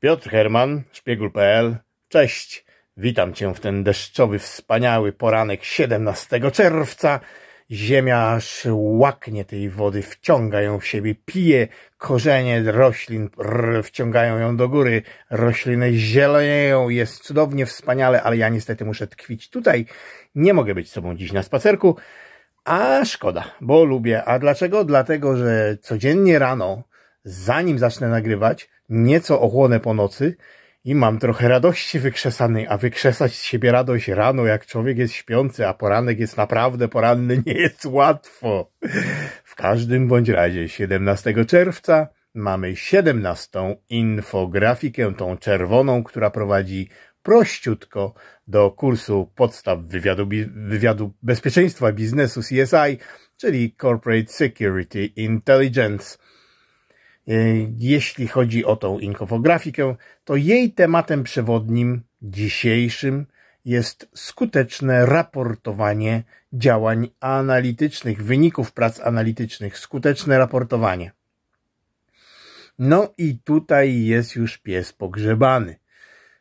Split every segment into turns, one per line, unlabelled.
Piotr Herman, szpiegul.pl. Cześć, witam Cię w ten deszczowy, wspaniały poranek 17 czerwca. Ziemia aż łaknie tej wody, wciąga ją w siebie, pije korzenie roślin, rr, wciągają ją do góry, rośliny zielenieją, jest cudownie, wspaniale, ale ja niestety muszę tkwić tutaj. Nie mogę być z Tobą dziś na spacerku, a szkoda, bo lubię. A dlaczego? Dlatego, że codziennie rano, zanim zacznę nagrywać, nieco ochłonę po nocy i mam trochę radości wykrzesanej, a wykrzesać z siebie radość rano, jak człowiek jest śpiący, a poranek jest naprawdę poranny, nie jest łatwo. W każdym bądź razie 17 czerwca mamy 17 infografikę, tą czerwoną, która prowadzi prościutko do kursu podstaw wywiadu, wywiadu bezpieczeństwa biznesu CSI, czyli Corporate Security Intelligence. Y, jeśli chodzi o tą infografikę, to jej tematem przewodnim dzisiejszym jest skuteczne raportowanie działań analitycznych, wyników prac analitycznych, skuteczne raportowanie. No i tutaj jest już pies pogrzebany.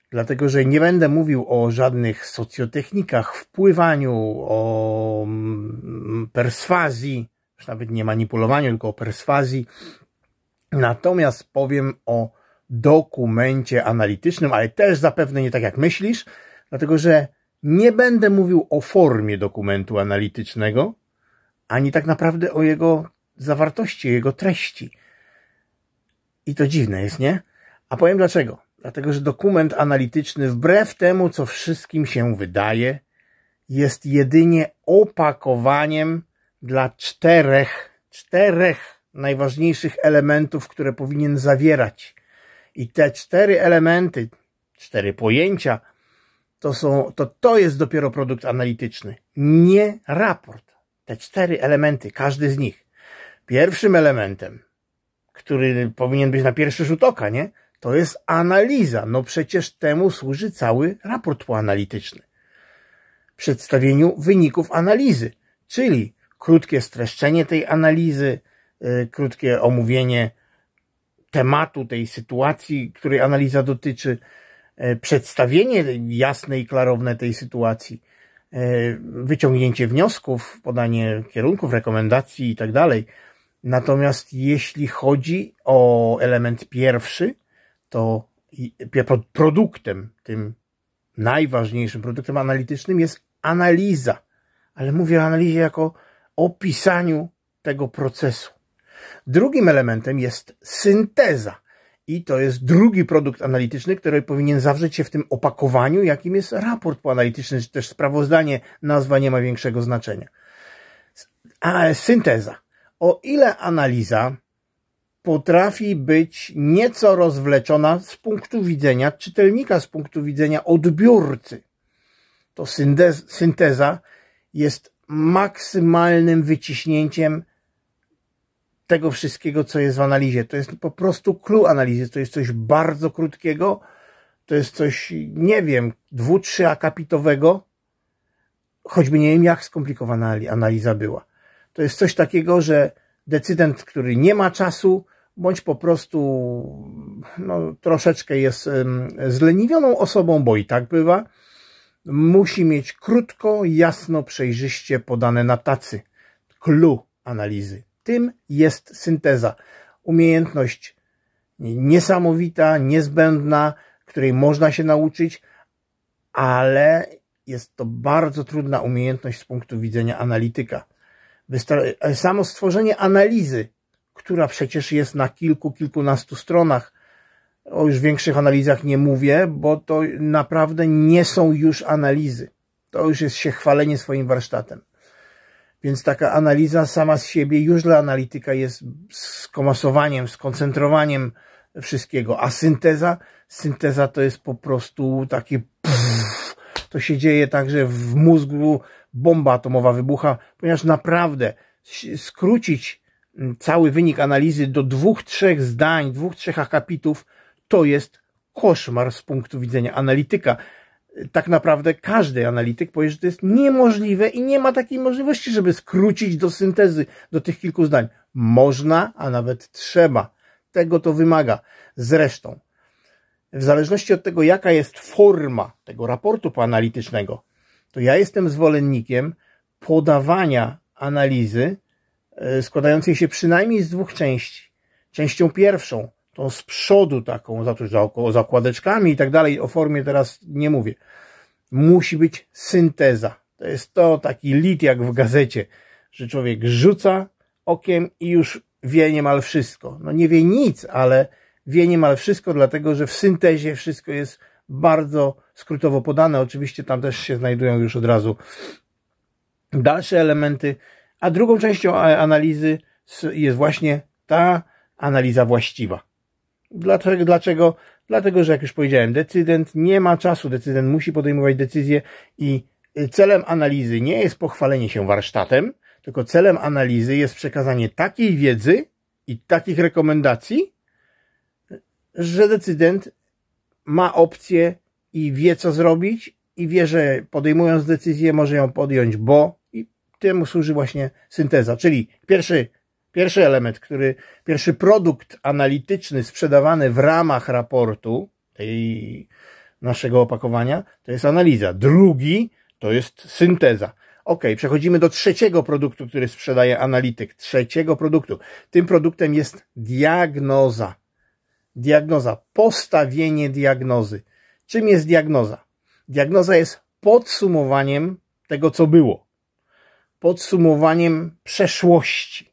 Dlatego, że nie będę mówił o żadnych socjotechnikach, wpływaniu, o mm, perswazji, już nawet nie manipulowaniu, tylko o perswazji, Natomiast powiem o dokumencie analitycznym, ale też zapewne nie tak jak myślisz, dlatego że nie będę mówił o formie dokumentu analitycznego, ani tak naprawdę o jego zawartości, jego treści. I to dziwne jest, nie? A powiem dlaczego. Dlatego, że dokument analityczny, wbrew temu, co wszystkim się wydaje, jest jedynie opakowaniem dla czterech, czterech najważniejszych elementów, które powinien zawierać. I te cztery elementy, cztery pojęcia, to, są, to, to jest dopiero produkt analityczny, nie raport. Te cztery elementy, każdy z nich. Pierwszym elementem, który powinien być na pierwszy rzut oka, nie? To jest analiza. No przecież temu służy cały raport poanalityczny. Przedstawieniu wyników analizy, czyli krótkie streszczenie tej analizy, Y, krótkie omówienie tematu, tej sytuacji, której analiza dotyczy, y, przedstawienie jasne i klarowne tej sytuacji, y, wyciągnięcie wniosków, podanie kierunków, rekomendacji i tak dalej. Natomiast jeśli chodzi o element pierwszy, to produktem, tym najważniejszym produktem analitycznym jest analiza. Ale mówię o analizie jako opisaniu tego procesu. Drugim elementem jest synteza. I to jest drugi produkt analityczny, który powinien zawrzeć się w tym opakowaniu, jakim jest raport poanalityczny, czy też sprawozdanie. Nazwa nie ma większego znaczenia. A synteza. O ile analiza potrafi być nieco rozwleczona z punktu widzenia czytelnika, z punktu widzenia odbiórcy, to synteza jest maksymalnym wyciśnięciem tego wszystkiego, co jest w analizie. To jest po prostu clue analizy. To jest coś bardzo krótkiego, to jest coś, nie wiem, dwu, trzy akapitowego, choćby nie wiem, jak skomplikowana analiza była. To jest coś takiego, że decydent, który nie ma czasu, bądź po prostu no, troszeczkę jest zleniwioną osobą, bo i tak bywa, musi mieć krótko, jasno, przejrzyście podane na tacy clue analizy tym jest synteza. Umiejętność niesamowita, niezbędna, której można się nauczyć, ale jest to bardzo trudna umiejętność z punktu widzenia analityka. E, samo stworzenie analizy, która przecież jest na kilku, kilkunastu stronach, o już większych analizach nie mówię, bo to naprawdę nie są już analizy. To już jest się chwalenie swoim warsztatem. Więc taka analiza sama z siebie już dla analityka jest skomasowaniem, skoncentrowaniem wszystkiego. A synteza? Synteza to jest po prostu takie pff, to się dzieje tak, że w mózgu bomba atomowa wybucha, ponieważ naprawdę skrócić cały wynik analizy do dwóch, trzech zdań, dwóch, trzech akapitów to jest koszmar z punktu widzenia analityka tak naprawdę każdy analityk powie, że to jest niemożliwe i nie ma takiej możliwości, żeby skrócić do syntezy, do tych kilku zdań. Można, a nawet trzeba. Tego to wymaga. Zresztą, w zależności od tego, jaka jest forma tego raportu poanalitycznego, to ja jestem zwolennikiem podawania analizy e, składającej się przynajmniej z dwóch części. Częścią pierwszą tą z przodu taką, za to, za, około zakładeczkami i tak dalej, o formie teraz nie mówię. Musi być synteza. To jest to taki lit jak w gazecie, że człowiek rzuca okiem i już wie niemal wszystko. No nie wie nic, ale wie niemal wszystko, dlatego że w syntezie wszystko jest bardzo skrótowo podane. Oczywiście tam też się znajdują już od razu dalsze elementy. A drugą częścią analizy jest właśnie ta analiza właściwa. Dlaczego? Dlaczego? Dlatego, że jak już powiedziałem, decydent nie ma czasu, decydent musi podejmować decyzje i y, celem analizy nie jest pochwalenie się warsztatem, tylko celem analizy jest przekazanie takiej wiedzy i takich rekomendacji, że decydent ma opcję i wie co zrobić i wie, że podejmując decyzję może ją podjąć, bo i temu służy właśnie synteza, czyli pierwszy Pierwszy element, który, pierwszy produkt analityczny sprzedawany w ramach raportu tej naszego opakowania, to jest analiza. Drugi to jest synteza. Ok, przechodzimy do trzeciego produktu, który sprzedaje analityk. Trzeciego produktu. Tym produktem jest diagnoza. Diagnoza, postawienie diagnozy. Czym jest diagnoza? Diagnoza jest podsumowaniem tego, co było. Podsumowaniem przeszłości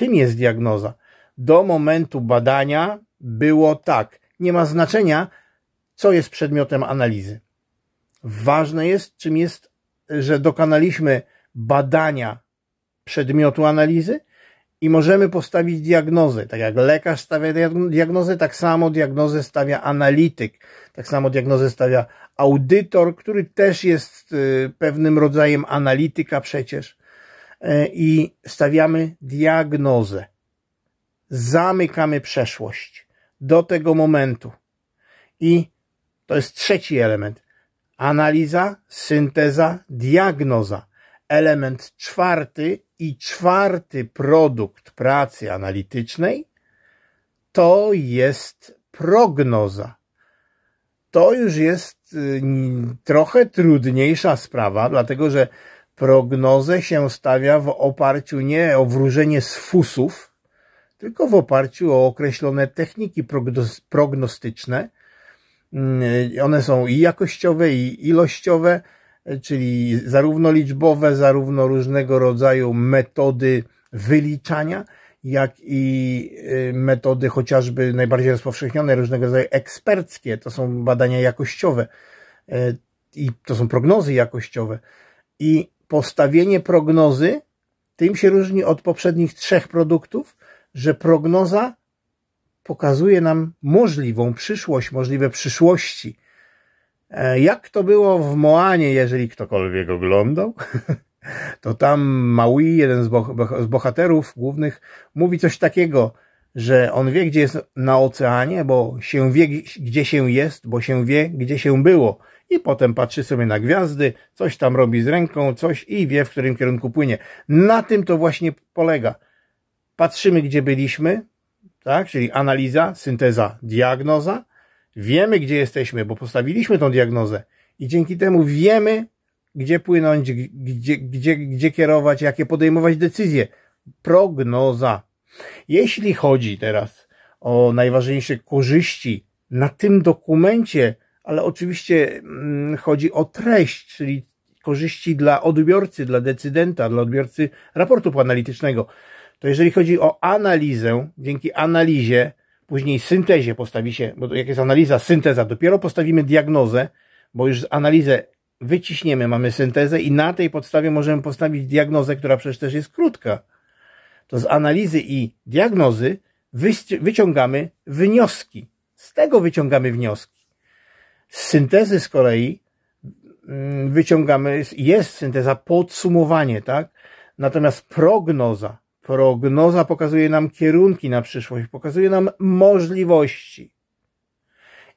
tym jest diagnoza. Do momentu badania było tak. Nie ma znaczenia, co jest przedmiotem analizy. Ważne jest, czym jest, że dokonaliśmy badania przedmiotu analizy i możemy postawić diagnozę. Tak jak lekarz stawia diagnozę, tak samo diagnozę stawia analityk, tak samo diagnozę stawia audytor, który też jest y, pewnym rodzajem analityka przecież. E, i stawiamy diagnozę. Zamykamy przeszłość do tego momentu. I to jest trzeci element. Analiza, synteza, diagnoza. Element czwarty i czwarty produkt pracy analitycznej to jest prognoza. To już jest y, trochę trudniejsza sprawa, dlatego że prognozę się stawia w oparciu nie o wróżenie z fusów, tylko w oparciu o określone techniki prognostyczne. Mm, one są i jakościowe, i ilościowe, czyli zarówno liczbowe, zarówno różnego rodzaju metody wyliczania, jak i y, metody chociażby najbardziej rozpowszechnione, różnego rodzaju eksperckie. To są badania jakościowe y, i to są prognozy jakościowe. I postawienie prognozy tym się różni od poprzednich trzech produktów, że prognoza pokazuje nam możliwą przyszłość, możliwe przyszłości. E, jak to było w Moanie, jeżeli ktokolwiek oglądał, to tam Maui, jeden z, z bohaterów głównych, mówi coś takiego, że on wie, gdzie jest na oceanie, bo się wie, gdzie się jest, bo się wie, gdzie się było i potem patrzy sobie na gwiazdy, coś tam robi z ręką, coś i wie, w którym kierunku płynie. Na tym to właśnie polega. Patrzymy, gdzie byliśmy, tak? czyli analiza, synteza, diagnoza. Wiemy, gdzie jesteśmy, bo postawiliśmy tą diagnozę i dzięki temu wiemy, gdzie płynąć, gdzie, gdzie, gdzie kierować, jakie podejmować decyzje. Prognoza. Jeśli chodzi teraz o najważniejsze korzyści na tym dokumencie, ale oczywiście mm, chodzi o treść, czyli korzyści dla odbiorcy, dla decydenta, dla odbiorcy raportu poanalitycznego. To jeżeli chodzi o analizę, dzięki analizie, później syntezie postawi się, bo jak jest analiza, synteza, dopiero postawimy diagnozę, bo już analizę wyciśniemy, mamy syntezę i na tej podstawie możemy postawić diagnozę, która przecież też jest krótka. To z analizy i diagnozy wyciągamy wnioski. Z tego wyciągamy wnioski. Z syntezy z kolei mm, wyciągamy, jest synteza, podsumowanie, tak? Natomiast prognoza, prognoza pokazuje nam kierunki na przyszłość, pokazuje nam możliwości.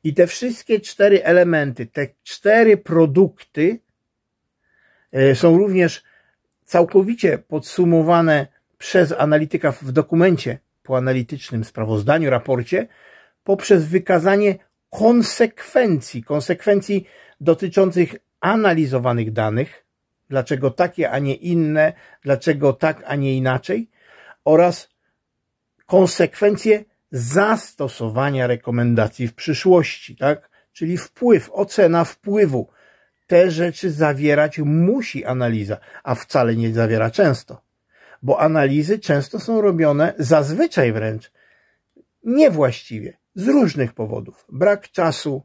I te wszystkie cztery elementy, te cztery produkty e, są również całkowicie podsumowane przez analityka w dokumencie poanalitycznym, sprawozdaniu, raporcie, poprzez wykazanie konsekwencji, konsekwencji dotyczących analizowanych danych, dlaczego takie, a nie inne, dlaczego tak, a nie inaczej, oraz konsekwencje zastosowania rekomendacji w przyszłości, tak? Czyli wpływ, ocena wpływu. Te rzeczy zawierać musi analiza, a wcale nie zawiera często, bo analizy często są robione, zazwyczaj wręcz, niewłaściwie z różnych powodów. Brak czasu,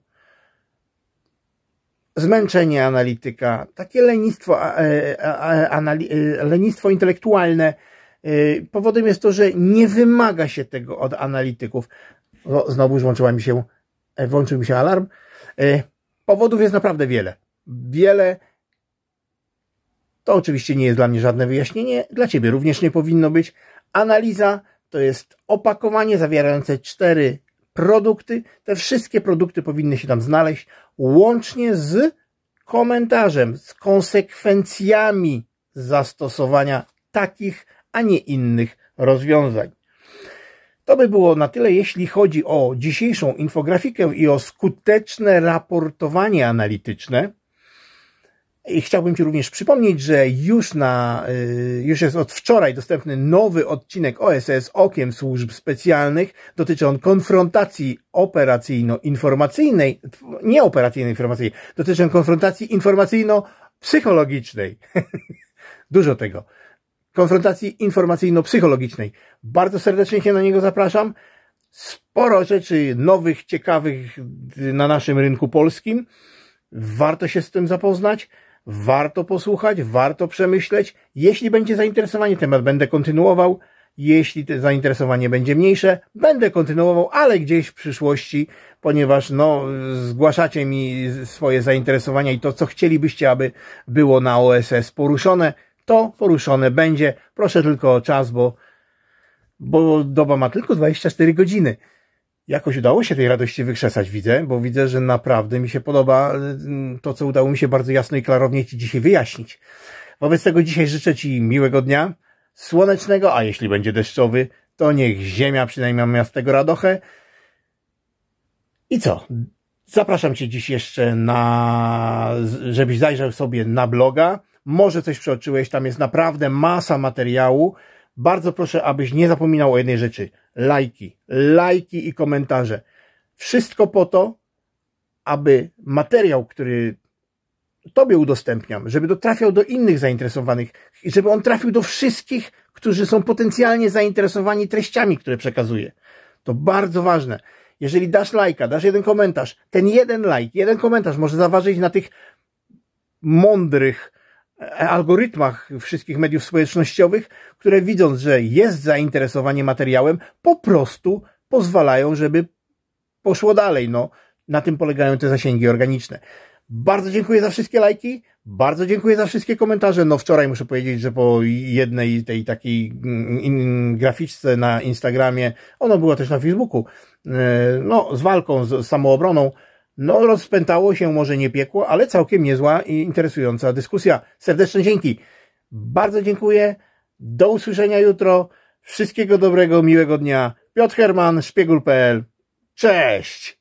zmęczenie analityka, takie lenistwo, e, e, lenistwo intelektualne. E, powodem jest to, że nie wymaga się tego od analityków. No, znowu mi się, włączył mi się alarm. Powodów jest naprawdę wiele. Wiele. To oczywiście nie jest dla mnie żadne wyjaśnienie, dla Ciebie również nie powinno być. Analiza to jest opakowanie zawierające cztery produkty. Te wszystkie produkty powinny się tam znaleźć, łącznie z komentarzem, z konsekwencjami zastosowania takich, a nie innych rozwiązań. To by było na tyle, jeśli chodzi o dzisiejszą infografikę i o skuteczne raportowanie analityczne. I chciałbym Ci również przypomnieć, że już na, y, już jest od wczoraj dostępny nowy odcinek OSS Okiem Służb Specjalnych. Dotyczy on konfrontacji operacyjno-informacyjnej, nie operacyjnej informacyjnej, dotyczy on konfrontacji informacyjno-psychologicznej. Dużo tego. Konfrontacji informacyjno-psychologicznej. Bardzo serdecznie się na niego zapraszam. Sporo rzeczy nowych, ciekawych na naszym rynku polskim. Warto się z tym zapoznać warto posłuchać, warto przemyśleć. Jeśli będzie zainteresowanie, temat będę kontynuował. Jeśli zainteresowanie będzie mniejsze, będę kontynuował, ale gdzieś w przyszłości, ponieważ no, zgłaszacie mi swoje zainteresowania i to, co chcielibyście, aby było na OSS poruszone, to poruszone będzie. Proszę tylko o czas, bo, bo doba ma tylko 24 godziny. Jakoś udało się tej radości wykrzesać, widzę, bo widzę, że naprawdę mi się podoba e, to, co udało mi się bardzo jasno i klarownie Ci dzisiaj wyjaśnić. Wobec tego dzisiaj życzę Ci miłego dnia, słonecznego, a jeśli będzie deszczowy, to niech ziemia przynajmniej z tego radochę. I co? Zapraszam Cię dziś jeszcze na, żebyś zajrzał sobie na bloga. Może coś przeoczyłeś, tam jest naprawdę masa materiału. Bardzo proszę, abyś nie zapominał o jednej rzeczy. Lajki, lajki i komentarze. Wszystko po to, aby materiał, który Tobie udostępniam, żeby dotrafiał do innych zainteresowanych i żeby on trafił do wszystkich, którzy są potencjalnie zainteresowani treściami, które przekazuję. To bardzo ważne. Jeżeli dasz lajka, dasz jeden komentarz, ten jeden lajk, jeden komentarz może zaważyć na tych mądrych, algorytmach wszystkich mediów społecznościowych, które widząc, że jest zainteresowanie materiałem, po prostu pozwalają, żeby poszło dalej. No, na tym polegają te zasięgi organiczne. Bardzo dziękuję za wszystkie lajki, bardzo dziękuję za wszystkie komentarze. No wczoraj muszę powiedzieć, że po jednej tej takiej mm, graficzce na Instagramie, ono było też na Facebooku, e, no z walką, z samoobroną, no, rozpętało się może nie piekło, ale całkiem niezła i interesująca dyskusja. Serdeczne dzięki. Bardzo dziękuję. Do usłyszenia jutro. Wszystkiego dobrego, miłego dnia. Piotr Herman, szpiegul.pl. Cześć!